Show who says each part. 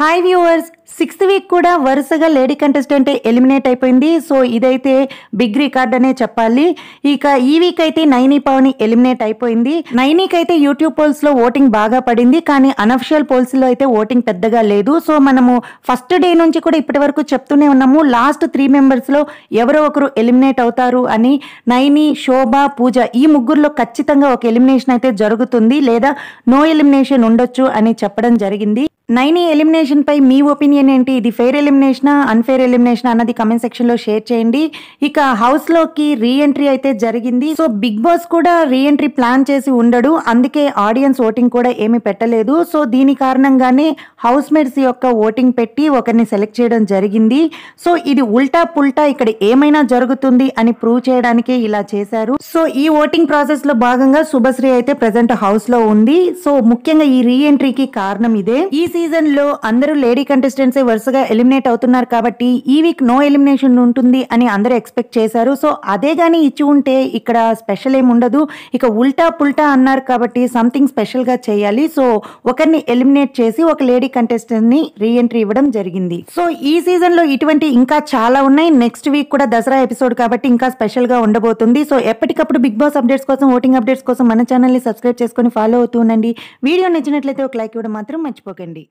Speaker 1: hi viewers sixth week కూడా వరుసగా lady contestant eliminate అయిపోయింది సో ఇదైతే బిగ్ రికార్డ్ అనే చెప్పాలి ఇక ఈ వీక్ అయితే నైనీ పవని ఎలిమినేట్ అయిపోయింది నైనీకి అయితే యూట్యూబ్ పోల్స్ లో ఓటింగ్ బాగా పడింది కానీ అనఫిషియల్ పోల్స్ లో అయితే ఓటింగ్ పెద్దగా లేదు సో మనము ఫస్ట్ డే నుంచి కూడా ఇప్పటి వరకు చెప్తూనే ఉన్నాము లాస్ట్ త్రీ మెంబర్స్ లో ఎవరో ఒకరు ఎలిమినేట్ అవుతారు అని నైని శోభ పూజ ఈ ముగ్గురులో ఖచ్చితంగా ఒక ఎలిమినేషన్ అయితే జరుగుతుంది లేదా నో ఎలిమినేషన్ ఉండొచ్చు అని చెప్పడం జరిగింది నైనీ ఎలిమినేషన్ పై మీ ఒపీనియన్ ఏంటి ఇది ఫెయిర్ ఎలిమినేషనా అన్ఫెయిర్ ఎలిమినేషన్ అన్నది కమెంట్ సెక్షన్ లో షేర్ చేయండి ఇక హౌస్ లోకి రీఎంట్రీ అయితే జరిగింది సో బిగ్ బాస్ కూడా రీఎంట్రీ ప్లాన్ చేసి ఉండడు అందుకే ఆడియన్స్ ఓటింగ్ కూడా ఏమీ పెట్టలేదు సో దీని కారణంగానే హౌస్ మేట్స్ యొక్క ఓటింగ్ పెట్టి ఒకరిని సెలెక్ట్ చేయడం జరిగింది సో ఇది ఉల్టా పుల్టా ఇక్కడ ఏమైనా జరుగుతుంది అని ప్రూవ్ చేయడానికే ఇలా చేశారు సో ఈ ఓటింగ్ ప్రాసెస్ లో భాగంగా శుభశ్రీ అయితే ప్రజెంట్ హౌస్ లో ఉంది సో ముఖ్యంగా ఈ రీఎంట్రీకి కారణం ఇదే ఈ సీజన్లో అందరూ లేడీ కంటెస్టెంట్సే వరుసగా ఎలిమినేట్ అవుతున్నారు కాబట్టి ఈ వీక్ నో ఎలిమినేషన్ ఉంటుంది అని అందరూ ఎక్స్పెక్ట్ చేశారు సో అదే కానీ ఇచ్చి ఉంటే ఇక్కడ స్పెషల్ ఏమి ఉండదు ఇక ఉల్టా పుల్టా అన్నారు కాబట్టి సంథింగ్ స్పెషల్గా చేయాలి సో ఒకరిని ఎలిమినేట్ చేసి ఒక లేడీ కంటెస్టెంట్ని రీఎంట్రీ ఇవ్వడం జరిగింది సో ఈ సీజన్లో ఇటువంటి ఇంకా చాలా ఉన్నాయి నెక్స్ట్ వీక్ కూడా దసరా ఎపిసోడ్ కాబట్టి ఇంకా స్పెషల్గా ఉండబోతుంది సో ఎప్పటికప్పుడు బిగ్ బాస్ అప్డేట్స్ కోసం ఓటింగ్ అప్డేట్స్ కోసం మన ఛానల్ని సబ్స్క్రైబ్ చేసుకొని ఫాలో అవుతూ ఉండండి వీడియో నచ్చినట్లయితే ఒక లైక్ ఇవ్వడం మాత్రం మర్చిపోకండి